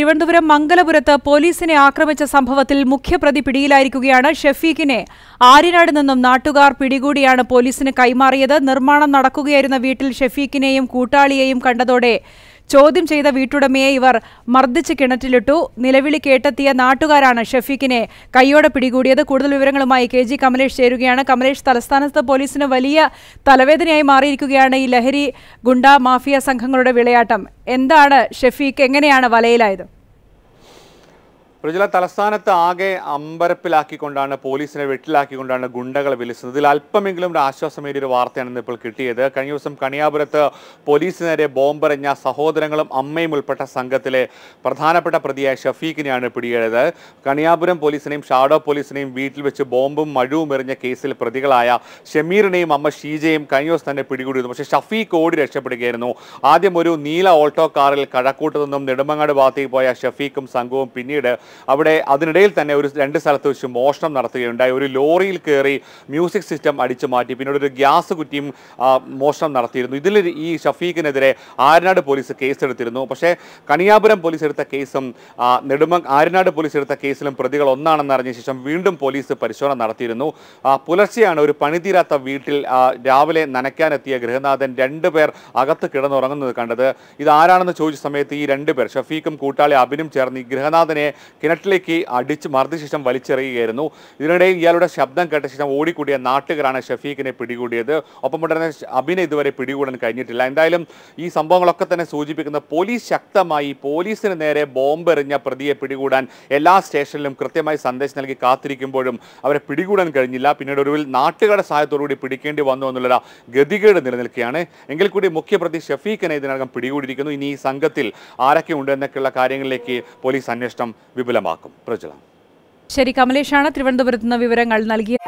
തിരുവനന്തപുരം മംഗലപുരത്ത് പോലീസിനെ ആക്രമിച്ച സംഭവത്തിൽ മുഖ്യപ്രതി പിടിയിലായിരിക്കുകയാണ് ഷെഫീഖിനെ ആര്യനാട് നിന്നും നാട്ടുകാർ പിടികൂടിയാണ് പോലീസിന് കൈമാറിയത് നിർമ്മാണം നടക്കുകയായിരുന്ന വീട്ടിൽ ഷെഫീഖിനെയും കൂട്ടാളിയെയും കണ്ടതോടെ ചോദ്യം ചെയ്ത വീട്ടുടമയെ ഇവർ മർദ്ദിച്ച് കിണറ്റിലിട്ടു നിലവിളി കേട്ടെത്തിയ നാട്ടുകാരാണ് ഷഫീഖിനെ കൈയോടെ പിടികൂടിയത് കൂടുതൽ വിവരങ്ങളുമായി കെ ജി കമലേഷ് ചേരുകയാണ് കമലേഷ് തലസ്ഥാനത്ത് പോലീസിന് വലിയ തലവേദനയായി മാറിയിരിക്കുകയാണ് ഈ ലഹരി ഗുണ്ട മാഫിയ സംഘങ്ങളുടെ വിളയാട്ടം എന്താണ് ഷഫീഖ് എങ്ങനെയാണ് വലയിലായത് പ്രജല തലസ്ഥാനത്ത് ആകെ അമ്പരപ്പിലാക്കിക്കൊണ്ടാണ് പോലീസിനെ വെട്ടിലാക്കിക്കൊണ്ടാണ് ഗുണ്ടകൾ വിളിച്ചത് ഇതിൽ അല്പമെങ്കിലും ഒരു ആശ്വാസമേറിയ ഒരു വാർത്തയാണ് ഇപ്പോൾ കിട്ടിയത് കഴിഞ്ഞ ദിവസം കണിയാപുരത്ത് പോലീസിനെതിരെ ബോംബെറിഞ്ഞ സഹോദരങ്ങളും അമ്മയും ഉൾപ്പെട്ട സംഘത്തിലെ പ്രധാനപ്പെട്ട പ്രതിയായ ഷഫീഖിനെയാണ് പിടിയേറിയത് കണിയാപുരം പോലീസിനെയും ഷാഡോ പോലീസിനെയും വീട്ടിൽ വെച്ച് ബോംബും മഴുവും എറിഞ്ഞ കേസിൽ പ്രതികളായ ഷമീറിനെയും അമ്മ ഷീജയും കഴിഞ്ഞ ദിവസം തന്നെ പിടികൂടിയിരുന്നു പക്ഷേ ഷഫീഖ് ഓടി രക്ഷപ്പെടുകയായിരുന്നു ആദ്യം ഒരു നീല ഓൾട്ടോ കാറിൽ കഴക്കൂട്ടത്തു നിന്നും നെടുമങ്ങാട് ഭാഗത്തേക്ക് പോയ ഷഫീഖും സംഘവും പിന്നീട് അവിടെ അതിനിടയിൽ തന്നെ ഒരു രണ്ട് സ്ഥലത്ത് വെച്ച് മോഷണം നടത്തുകയുണ്ടായി ഒരു ലോറിയിൽ കയറി മ്യൂസിക് സിസ്റ്റം അടിച്ചു മാറ്റി പിന്നീട് ഒരു ഗ്യാസ് കുറ്റിയും മോഷണം നടത്തിയിരുന്നു ഇതിൽ ഈ ഷഫീഖിനെതിരെ ആരനാട് പോലീസ് കേസെടുത്തിരുന്നു പക്ഷേ കണിയാപുരം പോലീസ് എടുത്ത കേസും നെടുമ ആരനാട് പോലീസ് എടുത്ത കേസിലും പ്രതികൾ ഒന്നാണെന്ന് അറിഞ്ഞ ശേഷം വീണ്ടും പോലീസ് പരിശോധന നടത്തിയിരുന്നു പുലർച്ചെയാണ് ഒരു പണിതീരാത്ത വീട്ടിൽ രാവിലെ നനയ്ക്കാനെത്തിയ ഗൃഹനാഥൻ രണ്ടുപേർ അകത്ത് കിടന്നുറങ്ങുന്നത് കണ്ടത് ഇത് ആരാണെന്ന് ചോദിച്ച സമയത്ത് ഈ രണ്ടുപേർ ഷഫീഖും കൂട്ടാളി അബിനും ചേർന്ന് ഈ ഗൃഹനാഥനെ കിണറ്റിലേക്ക് അടിച്ച് ശേഷം വലിച്ചെറിയുകയായിരുന്നു ഇതിനിടയിൽ ഇയാളുടെ ശബ്ദം കേട്ട ശേഷം ഓടിക്കൂടിയ നാട്ടുകാരാണ് ഷഫീഖിനെ പിടികൂടിയത് ഒപ്പം ഉടനെ അബിനെ ഇതുവരെ പിടികൂടാൻ കഴിഞ്ഞിട്ടില്ല എന്തായാലും ഈ സംഭവങ്ങളൊക്കെ തന്നെ സൂചിപ്പിക്കുന്ന പോലീസ് ശക്തമായി പോലീസിന് നേരെ ബോംബെറിഞ്ഞ പ്രതിയെ പിടികൂടാൻ എല്ലാ സ്റ്റേഷനിലും കൃത്യമായി സന്ദേശം നൽകി കാത്തിരിക്കുമ്പോഴും അവരെ പിടികൂടാൻ കഴിഞ്ഞില്ല പിന്നീട് ഒരുവിൽ നാട്ടുകാരുടെ സഹായത്തോടുകൂടി പിടിക്കേണ്ടി വന്നു എന്നുള്ള ഗതികേട് നിലനിൽക്കുകയാണ് എങ്കിൽ കൂടി മുഖ്യപ്രതി ഷഫീഖിനെ ഇതിനകം പിടികൂടിയിരിക്കുന്നു ഇനി ഈ സംഘത്തിൽ ആരൊക്കെ എന്നൊക്കെയുള്ള കാര്യങ്ങളിലേക്ക് പോലീസ് അന്വേഷണം വിപരീ വിപുലമാക്കും പ്രജല ശരി കമലേഷാണ് തിരുവനന്തപുരത്ത് നിന്ന് വിവരങ്ങൾ നൽകിയത്